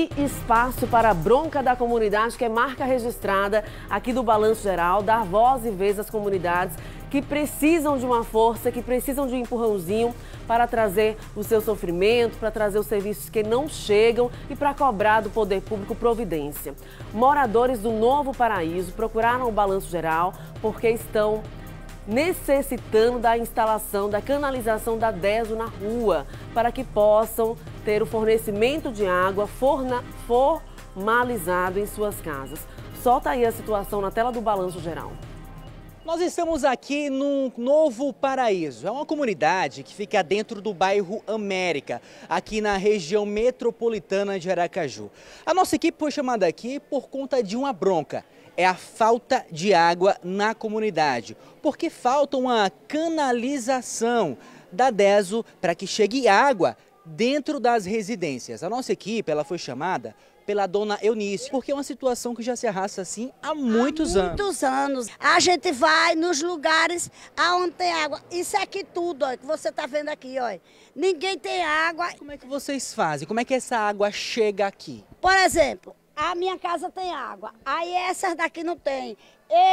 E espaço para a bronca da comunidade, que é marca registrada aqui do Balanço Geral, dar voz e vez às comunidades que precisam de uma força, que precisam de um empurrãozinho para trazer o seu sofrimento, para trazer os serviços que não chegam e para cobrar do poder público providência. Moradores do Novo Paraíso procuraram o Balanço Geral porque estão necessitando da instalação da canalização da DESO na rua, para que possam ter o fornecimento de água forna, formalizado em suas casas. Solta aí a situação na tela do Balanço Geral. Nós estamos aqui num novo paraíso. É uma comunidade que fica dentro do bairro América, aqui na região metropolitana de Aracaju. A nossa equipe foi chamada aqui por conta de uma bronca. É a falta de água na comunidade, porque falta uma canalização da DESO para que chegue água dentro das residências. A nossa equipe ela foi chamada pela dona Eunice, porque é uma situação que já se arrasta assim há muitos há anos. Muitos anos. A gente vai nos lugares aonde tem água. Isso aqui é tudo, ó, que você está vendo aqui, ó. Ninguém tem água. Como é que vocês fazem? Como é que essa água chega aqui? Por exemplo, a minha casa tem água, aí essas daqui não tem.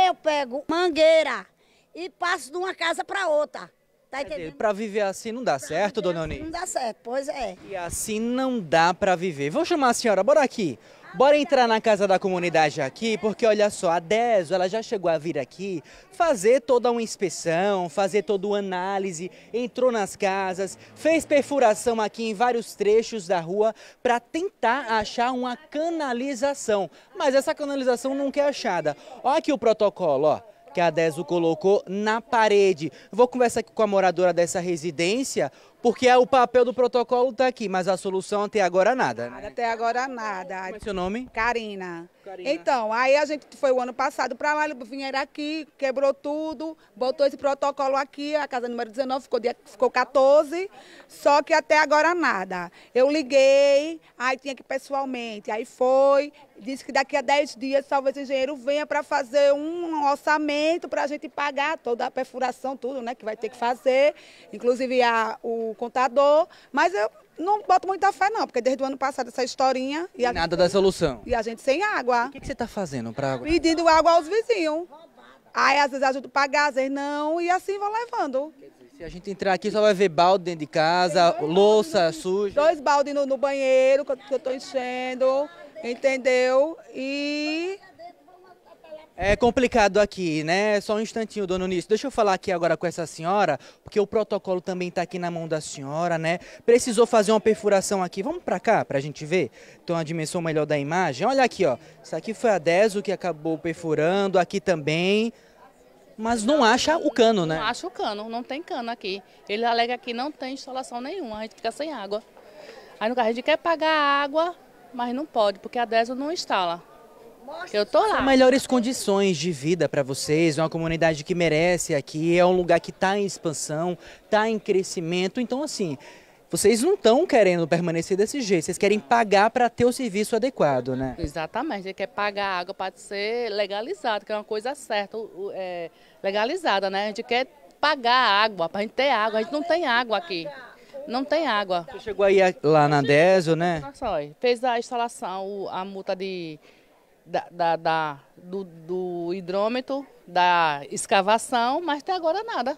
Eu pego mangueira e passo de uma casa para outra. Tá entendendo? Para viver assim não dá pra certo, dona Oni? Assim não dá certo, pois é. E assim não dá para viver. Vou chamar a senhora, bora aqui. Bora entrar na casa da comunidade aqui, porque olha só, a Deso, ela já chegou a vir aqui fazer toda uma inspeção, fazer toda uma análise, entrou nas casas, fez perfuração aqui em vários trechos da rua para tentar achar uma canalização. Mas essa canalização nunca é achada. Olha aqui o protocolo, ó que a DESO colocou na parede. Vou conversar aqui com a moradora dessa residência, porque é o papel do protocolo está aqui, mas a solução até agora nada. Né? Até agora nada. Como é seu nome? Karina. Então, aí a gente foi o ano passado para lá, vieram aqui, quebrou tudo, botou esse protocolo aqui, a casa número 19 ficou, dia, ficou 14, só que até agora nada. Eu liguei, aí tinha que ir pessoalmente, aí foi, disse que daqui a 10 dias talvez o engenheiro venha para fazer um orçamento para a gente pagar toda a perfuração, tudo, né, que vai ter que fazer, inclusive a, o contador, mas eu não boto muita fé não, porque desde o ano passado essa historinha... E, e nada da solução. E a gente sem água. O que, que você está fazendo para água? Pedindo água aos vizinhos. Aí às vezes ajuda a pagar, às vezes não, e assim vão levando. Se a gente entrar aqui só vai ver balde dentro de casa, louça suja. Dois baldes no, no banheiro que eu estou enchendo, entendeu? E é complicado aqui, né? Só um instantinho, dona Nisso. Deixa eu falar aqui agora com essa senhora, porque o protocolo também está aqui na mão da senhora, né? Precisou fazer uma perfuração aqui. Vamos para cá para a gente ver? Então, uma dimensão melhor da imagem. Olha aqui, ó. Isso aqui foi a Deso que acabou perfurando, aqui também. Mas não acha o cano, né? Não acha o cano, não tem cano aqui. Ele alega que não tem instalação nenhuma, a gente fica sem água. Aí no carro a gente quer pagar a água, mas não pode, porque a Deso não instala. Eu tô lá. melhores condições de vida para vocês, é uma comunidade que merece aqui, é um lugar que está em expansão, está em crescimento. Então, assim, vocês não estão querendo permanecer desse jeito, vocês querem pagar para ter o serviço adequado, né? Exatamente, a gente quer pagar a água para ser legalizado, que é uma coisa certa, é, legalizada, né? A gente quer pagar a água, para a gente ter água, a gente não tem água aqui. Não tem água. Você chegou aí lá na DESO, né? Fez a instalação, a multa de da, da, da do, do, hidrômetro, da escavação, mas até agora nada.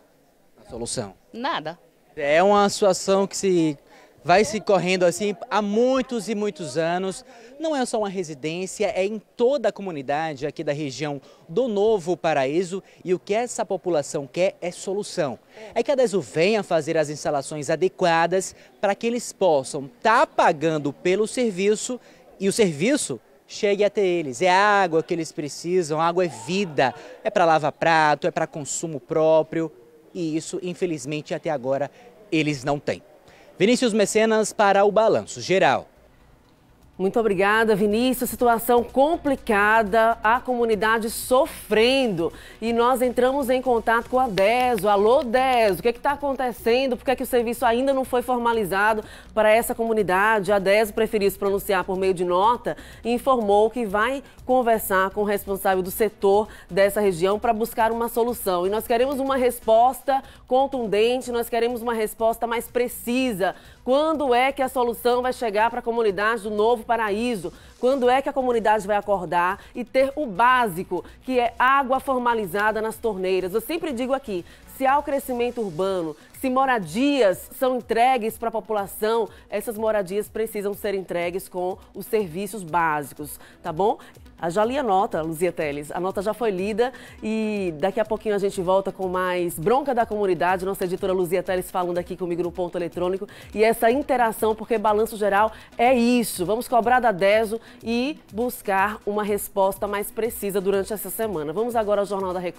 A solução? Nada. É uma situação que se vai se correndo assim há muitos e muitos anos. Não é só uma residência, é em toda a comunidade aqui da região do Novo Paraíso e o que essa população quer é solução. É que a Deso venha fazer as instalações adequadas para que eles possam estar tá pagando pelo serviço e o serviço chegue até eles. É a água que eles precisam, a água é vida, é para lavar prato, é para consumo próprio e isso, infelizmente, até agora eles não têm. Vinícius Mecenas para o Balanço Geral. Muito obrigada, Vinícius. Situação complicada, a comunidade sofrendo. E nós entramos em contato com a DESO. Alô, DESO, o que é está acontecendo? Por que, é que o serviço ainda não foi formalizado para essa comunidade? A DESO preferiu se pronunciar por meio de nota e informou que vai conversar com o responsável do setor dessa região para buscar uma solução. E nós queremos uma resposta contundente, nós queremos uma resposta mais precisa. Quando é que a solução vai chegar para a comunidade do novo paraíso. Quando é que a comunidade vai acordar e ter o básico, que é água formalizada nas torneiras? Eu sempre digo aqui, se há o crescimento urbano, se moradias são entregues para a população, essas moradias precisam ser entregues com os serviços básicos, tá bom? A já li a nota, Luzia Teles. A nota já foi lida e daqui a pouquinho a gente volta com mais Bronca da Comunidade. Nossa editora Luzia Teles falando aqui comigo no ponto eletrônico e essa interação, porque balanço geral é isso. Vamos cobrar da DESO e buscar uma resposta mais precisa durante essa semana. Vamos agora ao Jornal da Record.